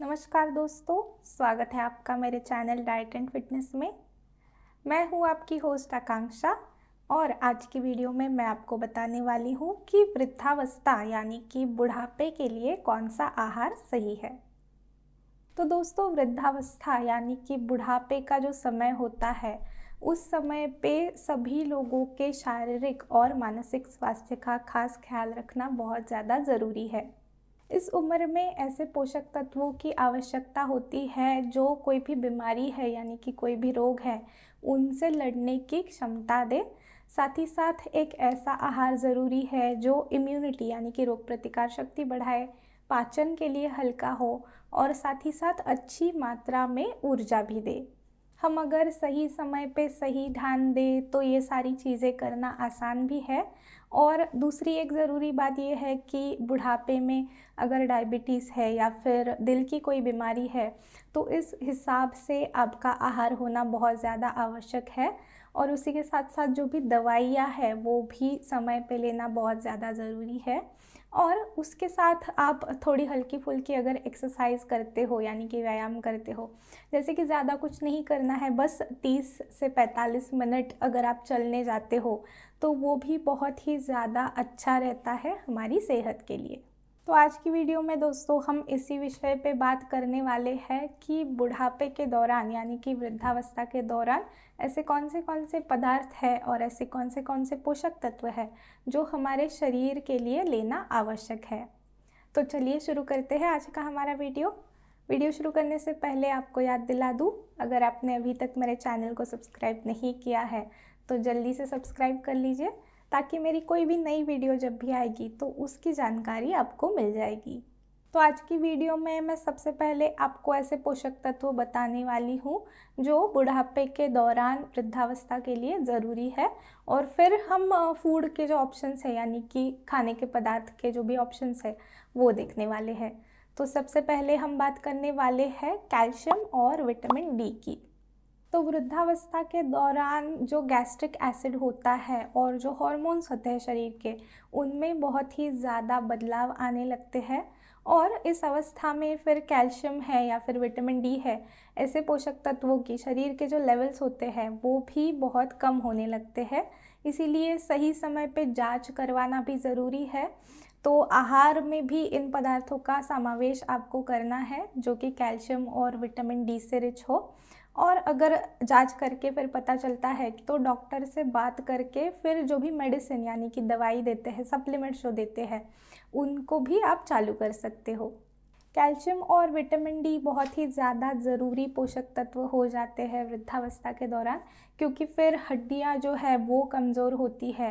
नमस्कार दोस्तों स्वागत है आपका मेरे चैनल डाइट एंड फिटनेस में मैं हूं आपकी होस्ट आकांक्षा और आज की वीडियो में मैं आपको बताने वाली हूं कि वृद्धावस्था यानी कि बुढ़ापे के लिए कौन सा आहार सही है तो दोस्तों वृद्धावस्था यानी कि बुढ़ापे का जो समय होता है उस समय पे सभी लोगों के शारीरिक और मानसिक स्वास्थ्य का खास ख्याल रखना बहुत ज़्यादा ज़रूरी है इस उम्र में ऐसे पोषक तत्वों की आवश्यकता होती है जो कोई भी बीमारी है यानी कि कोई भी रोग है उनसे लड़ने की क्षमता दे साथ ही साथ एक ऐसा आहार ज़रूरी है जो इम्यूनिटी यानी कि रोग प्रतिकार शक्ति बढ़ाए पाचन के लिए हल्का हो और साथ ही साथ अच्छी मात्रा में ऊर्जा भी दे हम अगर सही समय पे सही ध्यान दें तो ये सारी चीज़ें करना आसान भी है और दूसरी एक ज़रूरी बात यह है कि बुढ़ापे में अगर डायबिटीज़ है या फिर दिल की कोई बीमारी है तो इस हिसाब से आपका आहार होना बहुत ज़्यादा आवश्यक है और उसी के साथ साथ जो भी दवाइयाँ है वो भी समय पे लेना बहुत ज़्यादा ज़रूरी है और उसके साथ आप थोड़ी हल्की फुल्की अगर एक्सरसाइज करते हो यानी कि व्यायाम करते हो जैसे कि ज़्यादा कुछ नहीं करना है बस 30 से 45 मिनट अगर आप चलने जाते हो तो वो भी बहुत ही ज़्यादा अच्छा रहता है हमारी सेहत के लिए तो आज की वीडियो में दोस्तों हम इसी विषय पे बात करने वाले हैं कि बुढ़ापे के दौरान यानी कि वृद्धावस्था के दौरान ऐसे कौन से कौन से पदार्थ है और ऐसे कौन से कौन से पोषक तत्व है जो हमारे शरीर के लिए लेना आवश्यक है तो चलिए शुरू करते हैं आज का हमारा वीडियो वीडियो शुरू करने से पहले आपको याद दिला दूँ अगर आपने अभी तक मेरे चैनल को सब्सक्राइब नहीं किया है तो जल्दी से सब्सक्राइब कर लीजिए ताकि मेरी कोई भी नई वीडियो जब भी आएगी तो उसकी जानकारी आपको मिल जाएगी तो आज की वीडियो में मैं सबसे पहले आपको ऐसे पोषक तत्व बताने वाली हूँ जो बुढ़ापे के दौरान वृद्धावस्था के लिए ज़रूरी है और फिर हम फूड के जो ऑप्शंस है यानी कि खाने के पदार्थ के जो भी ऑप्शंस है वो देखने वाले हैं तो सबसे पहले हम बात करने वाले हैं कैल्शियम और विटामिन डी की तो वृद्धावस्था के दौरान जो गैस्ट्रिक एसिड होता है और जो हॉर्मोन्स होते हैं शरीर के उनमें बहुत ही ज़्यादा बदलाव आने लगते हैं और इस अवस्था में फिर कैल्शियम है या फिर विटामिन डी है ऐसे पोषक तत्वों की शरीर के जो लेवल्स होते हैं वो भी बहुत कम होने लगते हैं इसीलिए सही समय पे जांच करवाना भी ज़रूरी है तो आहार में भी इन पदार्थों का समावेश आपको करना है जो कि कैल्शियम और विटामिन डी से रिच हो और अगर जांच करके फिर पता चलता है तो डॉक्टर से बात करके फिर जो भी मेडिसिन यानी कि दवाई देते हैं सप्लीमेंट्स जो देते हैं उनको भी आप चालू कर सकते हो कैल्शियम और विटामिन डी बहुत ही ज़्यादा ज़रूरी पोषक तत्व हो जाते हैं वृद्धावस्था के दौरान क्योंकि फिर हड्डियाँ जो है वो कमज़ोर होती है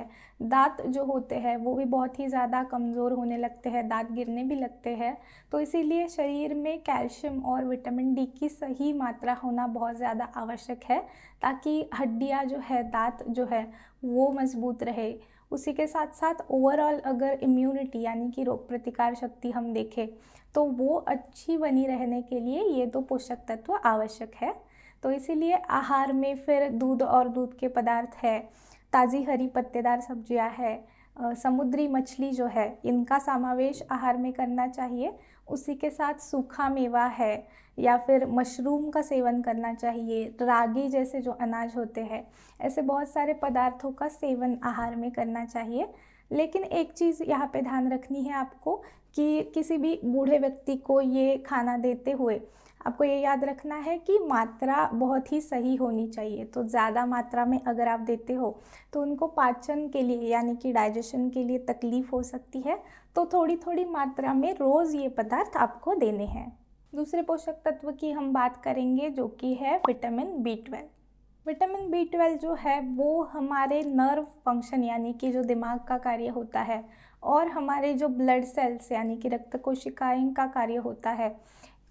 दांत जो होते हैं वो भी बहुत ही ज़्यादा कमज़ोर होने लगते हैं दांत गिरने भी लगते हैं तो इसीलिए शरीर में कैल्शियम और विटामिन डी की सही मात्रा होना बहुत ज़्यादा आवश्यक है ताकि हड्डियाँ जो है दांत जो है वो मज़बूत रहे उसी के साथ साथ ओवरऑल अगर इम्यूनिटी यानी कि रोग प्रतिकार शक्ति हम देखें तो वो अच्छी बनी रहने के लिए ये दो पोषक तत्व आवश्यक है तो इसीलिए आहार में फिर दूध और दूध के पदार्थ है ताज़ी हरी पत्तेदार सब्जियां है समुद्री मछली जो है इनका समावेश आहार में करना चाहिए उसी के साथ सूखा मेवा है या फिर मशरूम का सेवन करना चाहिए रागी जैसे जो अनाज होते हैं ऐसे बहुत सारे पदार्थों का सेवन आहार में करना चाहिए लेकिन एक चीज़ यहाँ पे ध्यान रखनी है आपको कि किसी भी बूढ़े व्यक्ति को ये खाना देते हुए आपको ये याद रखना है कि मात्रा बहुत ही सही होनी चाहिए तो ज़्यादा मात्रा में अगर आप देते हो तो उनको पाचन के लिए यानी कि डाइजेशन के लिए तकलीफ़ हो सकती है तो थोड़ी थोड़ी मात्रा में रोज़ ये पदार्थ आपको देने हैं दूसरे पोषक तत्व की हम बात करेंगे जो कि है vitamin B twelve vitamin B twelve जो है वो हमारे नर्व फंक्शन यानी कि जो दिमाग का कार्य होता है और हमारे जो ब्लड सेल्स यानी कि रक्त कोशिकाएं का कार्य होता है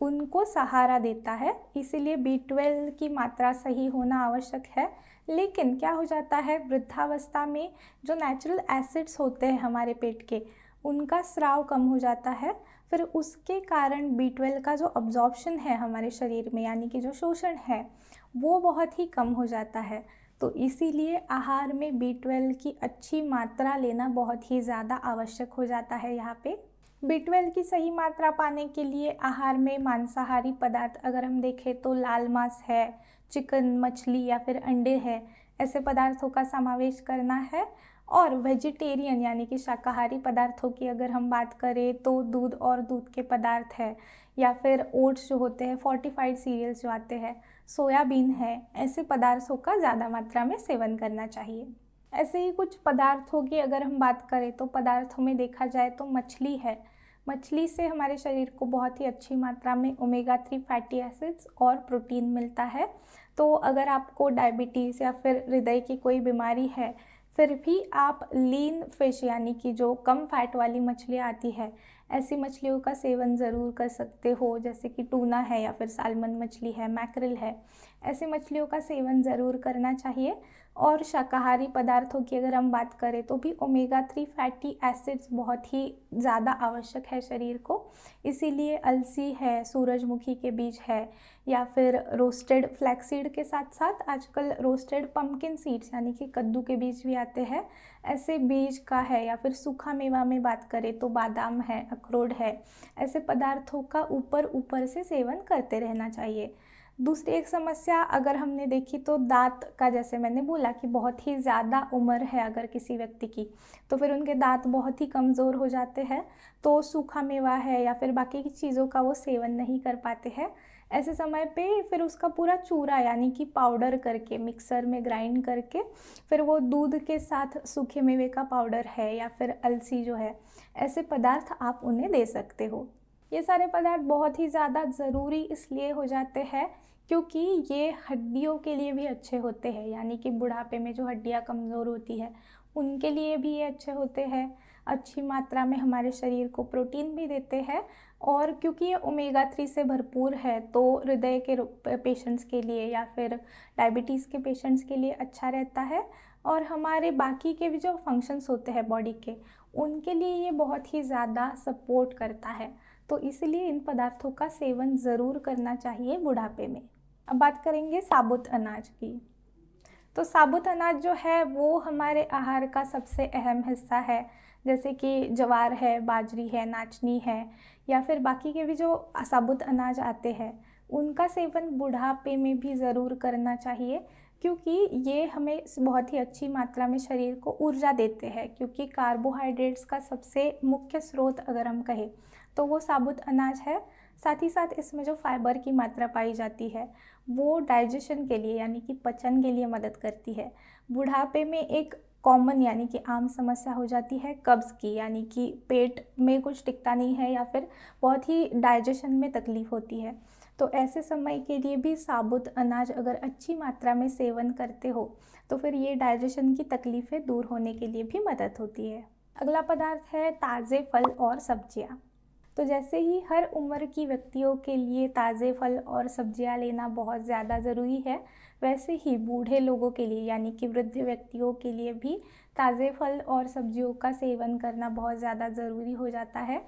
उनको सहारा देता है इसीलिए बी ट्वेल्व की मात्रा सही होना आवश्यक है लेकिन क्या हो जाता है वृद्धावस्था में जो नेचुरल एसिड्स होते हैं हमारे पेट के उनका स्राव कम हो जाता है फिर उसके कारण बी ट्वेल्व का जो अब्जॉर्प्शन है हमारे शरीर में यानी कि जो शोषण है वो बहुत ही कम हो जाता है तो इसीलिए आहार में बी ट्वेल्व की अच्छी मात्रा लेना बहुत ही ज़्यादा आवश्यक हो जाता है यहाँ पे बी ट्वेल्व की सही मात्रा पाने के लिए आहार में मांसाहारी पदार्थ अगर हम देखें तो लाल मांस है चिकन मछली या फिर अंडे है ऐसे पदार्थों का समावेश करना है और वेजिटेरियन यानी कि शाकाहारी पदार्थों की अगर हम बात करें तो दूध और दूध के पदार्थ है या फिर ओट्स जो होते हैं फोर्टिफाइड सीरियल्स जो आते हैं सोयाबीन है ऐसे पदार्थों का ज़्यादा मात्रा में सेवन करना चाहिए ऐसे ही कुछ पदार्थों की अगर हम बात करें तो पदार्थों में देखा जाए तो मछली है मछली से हमारे शरीर को बहुत ही अच्छी मात्रा में ओमेगा थ्री फैटी एसिड्स और प्रोटीन मिलता है तो अगर आपको डायबिटीज़ या फिर हृदय की कोई बीमारी है फिर भी आप लीन फिश यानी कि जो कम फैट वाली मछलियाँ आती है ऐसी मछलियों का सेवन ज़रूर कर सकते हो जैसे कि टूना है या फिर सालमन मछली है मैकरल है ऐसी मछलियों का सेवन ज़रूर करना चाहिए और शाकाहारी पदार्थों की अगर हम बात करें तो भी ओमेगा थ्री फैटी एसिड्स बहुत ही ज़्यादा आवश्यक है शरीर को इसीलिए अलसी है सूरजमुखी के बीज है या फिर रोस्टेड फ्लैक्सीड के साथ साथ आजकल रोस्टेड पम्पकिन सीड्स यानी कि कद्दू के बीज भी आते हैं ऐसे बीज का है या फिर सूखा मेवा में बात करें तो बादाम है अखरोट है ऐसे पदार्थों का ऊपर ऊपर से सेवन करते रहना चाहिए दूसरी एक समस्या अगर हमने देखी तो दांत का जैसे मैंने बोला कि बहुत ही ज़्यादा उम्र है अगर किसी व्यक्ति की तो फिर उनके दांत बहुत ही कमज़ोर हो जाते हैं तो सूखा मेवा है या फिर बाकी की चीज़ों का वो सेवन नहीं कर पाते हैं ऐसे समय पे फिर उसका पूरा चूरा यानी कि पाउडर करके मिक्सर में ग्राइंड करके फिर वो दूध के साथ सूखे मेवे का पाउडर है या फिर अलसी जो है ऐसे पदार्थ आप उन्हें दे सकते हो ये सारे पदार्थ बहुत ही ज़्यादा ज़रूरी इसलिए हो जाते हैं क्योंकि ये हड्डियों के लिए भी अच्छे होते हैं यानी कि बुढ़ापे में जो हड्डियाँ कमज़ोर होती है उनके लिए भी ये अच्छे होते हैं अच्छी मात्रा में हमारे शरीर को प्रोटीन भी देते हैं और क्योंकि ये ओमेगा थ्री से भरपूर है तो हृदय के पेशेंट्स के लिए या फिर डायबिटीज़ के पेशेंट्स के लिए अच्छा रहता है और हमारे बाकी के भी जो फंक्शंस होते हैं बॉडी के उनके लिए ये बहुत ही ज़्यादा सपोर्ट करता है तो इसलिए इन पदार्थों का सेवन ज़रूर करना चाहिए बुढ़ापे में अब बात करेंगे साबुत अनाज की तो साबुत अनाज जो है वो हमारे आहार का सबसे अहम हिस्सा है जैसे कि जवार है बाजरी है नाचनी है या फिर बाकी के भी जो साबुत अनाज आते हैं उनका सेवन बुढ़ापे में भी ज़रूर करना चाहिए क्योंकि ये हमें बहुत ही अच्छी मात्रा में शरीर को ऊर्जा देते हैं क्योंकि कार्बोहाइड्रेट्स का सबसे मुख्य स्रोत अगर हम कहें तो वो साबुत अनाज है साथ ही साथ इसमें जो फाइबर की मात्रा पाई जाती है वो डाइजेशन के लिए यानी कि पचन के लिए मदद करती है बुढ़ापे में एक कॉमन यानी कि आम समस्या हो जाती है कब्ज़ की यानी कि पेट में कुछ टिकता नहीं है या फिर बहुत ही डाइजेशन में तकलीफ़ होती है तो ऐसे समय के लिए भी साबुत अनाज अगर अच्छी मात्रा में सेवन करते हो तो फिर ये डाइजेशन की तकलीफ़ें दूर होने के लिए भी मदद होती है अगला पदार्थ है ताज़े फल और सब्जियाँ तो जैसे ही हर उम्र की व्यक्तियों के लिए ताज़े फल और सब्जियां लेना बहुत ज़्यादा ज़रूरी है वैसे ही बूढ़े लोगों के लिए यानी कि वृद्ध व्यक्तियों के लिए भी ताज़े फल और सब्जियों का सेवन करना बहुत ज़्यादा ज़रूरी हो जाता है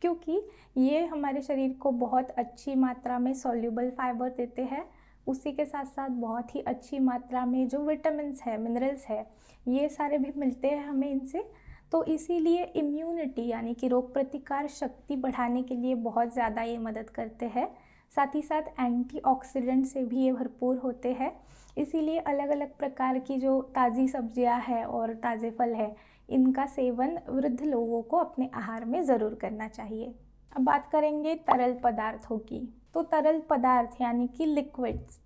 क्योंकि ये हमारे शरीर को बहुत अच्छी मात्रा में सॉल्यूबल फाइबर देते हैं उसी के साथ साथ बहुत ही अच्छी मात्रा में जो विटामिन है मिनरल्स है ये सारे भी मिलते हैं हमें इनसे तो इसीलिए इम्यूनिटी यानी कि रोग प्रतिकार शक्ति बढ़ाने के लिए बहुत ज़्यादा ये मदद करते हैं साथ ही साथ एंटीऑक्सीडेंट से भी ये भरपूर होते हैं इसीलिए अलग अलग प्रकार की जो ताज़ी सब्जियां हैं और ताज़े फल हैं इनका सेवन वृद्ध लोगों को अपने आहार में ज़रूर करना चाहिए अब बात करेंगे तरल पदार्थों की तो तरल पदार्थ यानी कि लिक्विड्स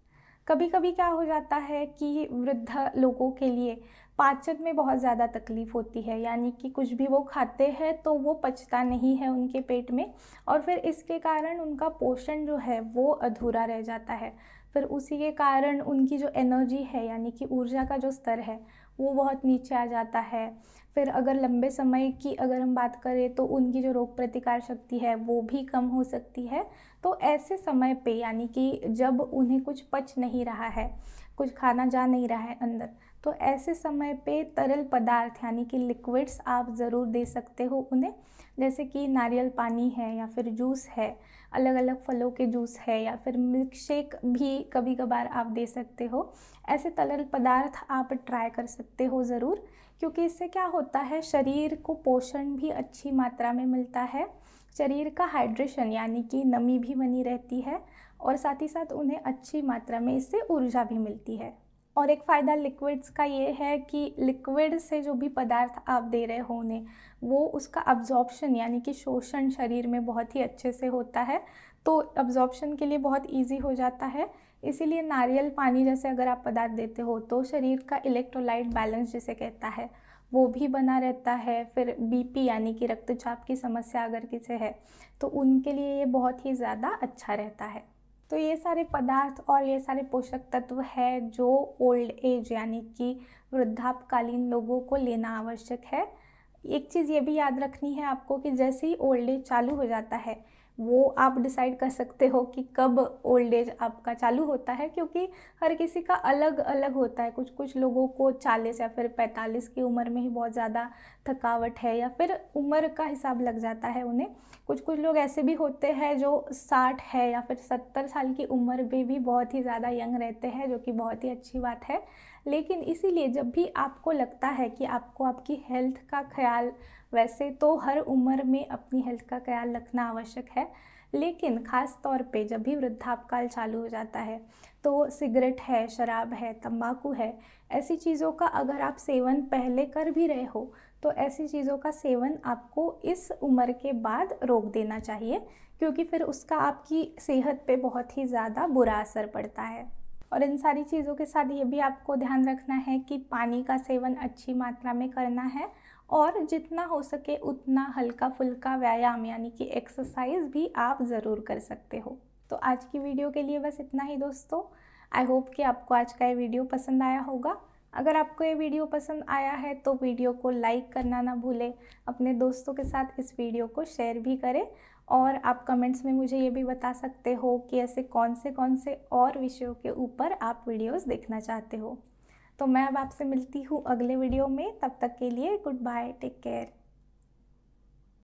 कभी कभी क्या हो जाता है कि वृद्ध लोगों के लिए पाचन में बहुत ज़्यादा तकलीफ होती है यानी कि कुछ भी वो खाते हैं तो वो पचता नहीं है उनके पेट में और फिर इसके कारण उनका पोषण जो है वो अधूरा रह जाता है फिर उसी के कारण उनकी जो एनर्जी है यानी कि ऊर्जा का जो स्तर है वो बहुत नीचे आ जाता है फिर अगर लंबे समय की अगर हम बात करें तो उनकी जो रोग प्रतिकार शक्ति है वो भी कम हो सकती है तो ऐसे समय पे यानी कि जब उन्हें कुछ पच नहीं रहा है कुछ खाना जा नहीं रहा है अंदर तो ऐसे समय पे तरल पदार्थ यानी कि लिक्विड्स आप ज़रूर दे सकते हो उन्हें जैसे कि नारियल पानी है या फिर जूस है अलग अलग फलों के जूस है या फिर मिल्क शेक भी कभी कभार आप दे सकते हो ऐसे तरल पदार्थ आप ट्राई कर सकते हो ज़रूर क्योंकि इससे क्या होता है शरीर को पोषण भी अच्छी मात्रा में मिलता है शरीर का हाइड्रेशन यानी कि नमी भी बनी रहती है और साथ ही साथ उन्हें अच्छी मात्रा में इससे ऊर्जा भी मिलती है और एक फ़ायदा लिक्विड्स का ये है कि लिक्विड से जो भी पदार्थ आप दे रहे हो उन्हें वो उसका अब्जॉर्प्शन यानी कि शोषण शरीर में बहुत ही अच्छे से होता है तो अब्जॉर्प्शन के लिए बहुत इजी हो जाता है इसीलिए नारियल पानी जैसे अगर आप पदार्थ देते हो तो शरीर का इलेक्ट्रोलाइट बैलेंस जिसे कहता है वो भी बना रहता है फिर बीपी यानी कि रक्तचाप की समस्या अगर किसे है तो उनके लिए ये बहुत ही ज़्यादा अच्छा रहता है तो ये सारे पदार्थ और ये सारे पोषक तत्व है जो ओल्ड एज यानी कि वृद्धापकालीन लोगों को लेना आवश्यक है एक चीज़ ये भी याद रखनी है आपको कि जैसे ही ओल्ड एज चालू हो जाता है वो आप डिसाइड कर सकते हो कि कब ओल्ड एज आपका चालू होता है क्योंकि हर किसी का अलग अलग होता है कुछ कुछ लोगों को 40 या फिर 45 की उम्र में ही बहुत ज़्यादा थकावट है या फिर उम्र का हिसाब लग जाता है उन्हें कुछ कुछ लोग ऐसे भी होते हैं जो साठ है या फिर सत्तर साल की उम्र में भी, भी बहुत ही ज़्यादा यंग रहते हैं जो कि बहुत ही अच्छी बात है लेकिन इसीलिए जब भी आपको लगता है कि आपको आपकी हेल्थ का ख्याल वैसे तो हर उम्र में अपनी हेल्थ का ख्याल रखना आवश्यक है लेकिन ख़ास तौर पे जब भी वृद्धापकाल चालू हो जाता है तो सिगरेट है शराब है तंबाकू है ऐसी चीज़ों का अगर आप सेवन पहले कर भी रहे हो तो ऐसी चीज़ों का सेवन आपको इस उम्र के बाद रोक देना चाहिए क्योंकि फिर उसका आपकी सेहत पे बहुत ही ज़्यादा बुरा असर पड़ता है और इन सारी चीज़ों के साथ ये भी आपको ध्यान रखना है कि पानी का सेवन अच्छी मात्रा में करना है और जितना हो सके उतना हल्का फुल्का व्यायाम यानी कि एक्सरसाइज भी आप ज़रूर कर सकते हो तो आज की वीडियो के लिए बस इतना ही दोस्तों आई होप कि आपको आज का ये वीडियो पसंद आया होगा अगर आपको ये वीडियो पसंद आया है तो वीडियो को लाइक करना ना भूलें अपने दोस्तों के साथ इस वीडियो को शेयर भी करें और आप कमेंट्स में मुझे ये भी बता सकते हो कि ऐसे कौन से कौन से और विषयों के ऊपर आप वीडियोस देखना चाहते हो तो मैं अब आपसे मिलती हूँ अगले वीडियो में तब तक के लिए गुड बाय टेक केयर